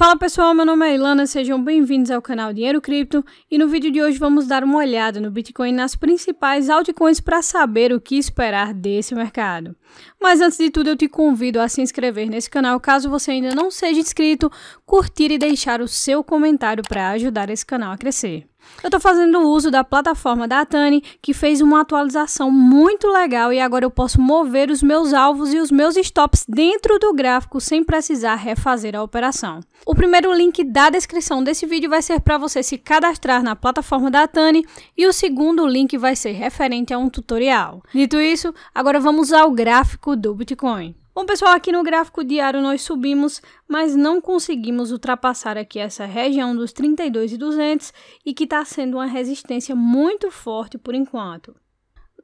Fala pessoal, meu nome é Ilana, sejam bem-vindos ao canal Dinheiro Cripto e no vídeo de hoje vamos dar uma olhada no Bitcoin nas principais altcoins para saber o que esperar desse mercado. Mas antes de tudo eu te convido a se inscrever nesse canal caso você ainda não seja inscrito, curtir e deixar o seu comentário para ajudar esse canal a crescer. Eu estou fazendo uso da plataforma da Tani, que fez uma atualização muito legal e agora eu posso mover os meus alvos e os meus stops dentro do gráfico sem precisar refazer a operação. O primeiro link da descrição desse vídeo vai ser para você se cadastrar na plataforma da Tani e o segundo link vai ser referente a um tutorial. Dito isso, agora vamos ao gráfico do Bitcoin. Bom, pessoal, aqui no gráfico diário nós subimos, mas não conseguimos ultrapassar aqui essa região dos 32,200 e que está sendo uma resistência muito forte por enquanto.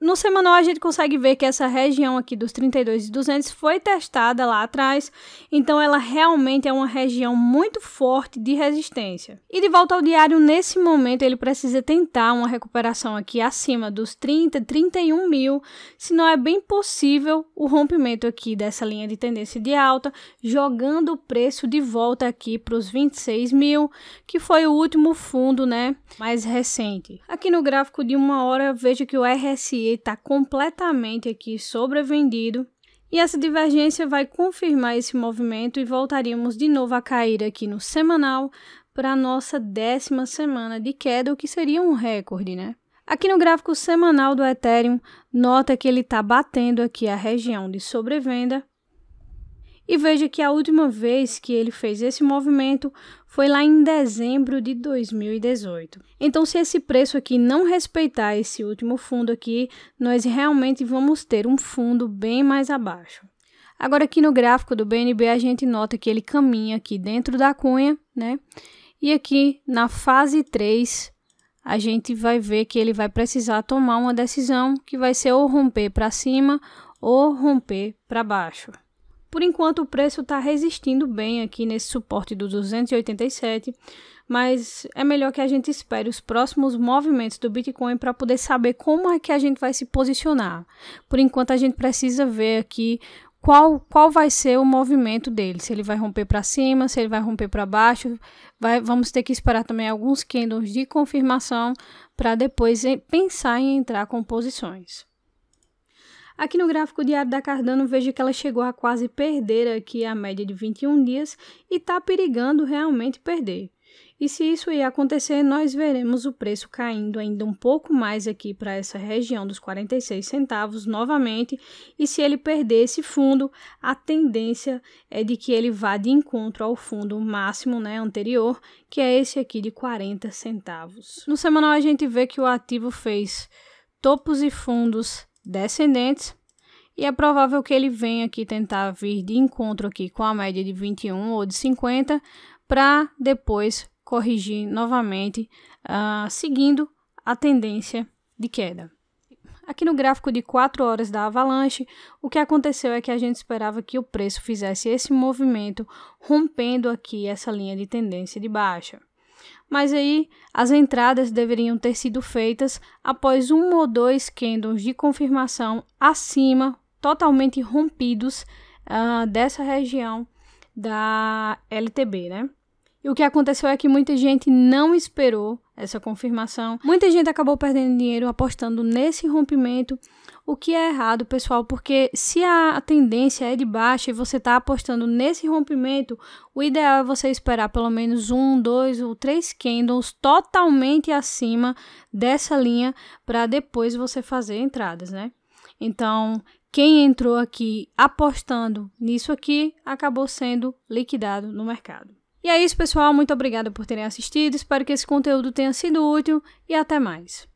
No semanal a gente consegue ver que essa região aqui dos 32 e 200 foi testada lá atrás, então ela realmente é uma região muito forte de resistência. E de volta ao diário, nesse momento ele precisa tentar uma recuperação aqui acima dos 30, 31 mil, se não é bem possível o rompimento aqui dessa linha de tendência de alta, jogando o preço de volta aqui para os 26 mil, que foi o último fundo, né, mais recente. Aqui no gráfico de uma hora vejo que o RSI está completamente aqui sobrevendido. E essa divergência vai confirmar esse movimento e voltaríamos de novo a cair aqui no semanal para a nossa décima semana de queda, o que seria um recorde, né? Aqui no gráfico semanal do Ethereum, nota que ele está batendo aqui a região de sobrevenda e veja que a última vez que ele fez esse movimento foi lá em dezembro de 2018. Então, se esse preço aqui não respeitar esse último fundo aqui, nós realmente vamos ter um fundo bem mais abaixo. Agora, aqui no gráfico do BNB, a gente nota que ele caminha aqui dentro da cunha, né? E aqui na fase 3, a gente vai ver que ele vai precisar tomar uma decisão que vai ser ou romper para cima ou romper para baixo. Por enquanto, o preço está resistindo bem aqui nesse suporte do 287, mas é melhor que a gente espere os próximos movimentos do Bitcoin para poder saber como é que a gente vai se posicionar. Por enquanto, a gente precisa ver aqui qual, qual vai ser o movimento dele, se ele vai romper para cima, se ele vai romper para baixo. Vai, vamos ter que esperar também alguns candles de confirmação para depois eh, pensar em entrar com posições. Aqui no gráfico diário da Cardano, vejo que ela chegou a quase perder aqui a média de 21 dias e está perigando realmente perder. E se isso ia acontecer, nós veremos o preço caindo ainda um pouco mais aqui para essa região dos 46 centavos novamente. E se ele perder esse fundo, a tendência é de que ele vá de encontro ao fundo máximo né, anterior, que é esse aqui de 40 centavos. No semanal a gente vê que o ativo fez topos e fundos descendentes, e é provável que ele venha aqui tentar vir de encontro aqui com a média de 21 ou de 50 para depois corrigir novamente, uh, seguindo a tendência de queda. Aqui no gráfico de 4 horas da avalanche, o que aconteceu é que a gente esperava que o preço fizesse esse movimento, rompendo aqui essa linha de tendência de baixa. Mas aí as entradas deveriam ter sido feitas após um ou dois candles de confirmação acima, totalmente rompidos uh, dessa região da LTB, né? E o que aconteceu é que muita gente não esperou essa confirmação. Muita gente acabou perdendo dinheiro apostando nesse rompimento, o que é errado, pessoal, porque se a tendência é de baixa e você está apostando nesse rompimento, o ideal é você esperar pelo menos um, dois ou três candles totalmente acima dessa linha para depois você fazer entradas, né? Então, quem entrou aqui apostando nisso aqui acabou sendo liquidado no mercado. E é isso, pessoal. Muito obrigada por terem assistido. Espero que esse conteúdo tenha sido útil e até mais.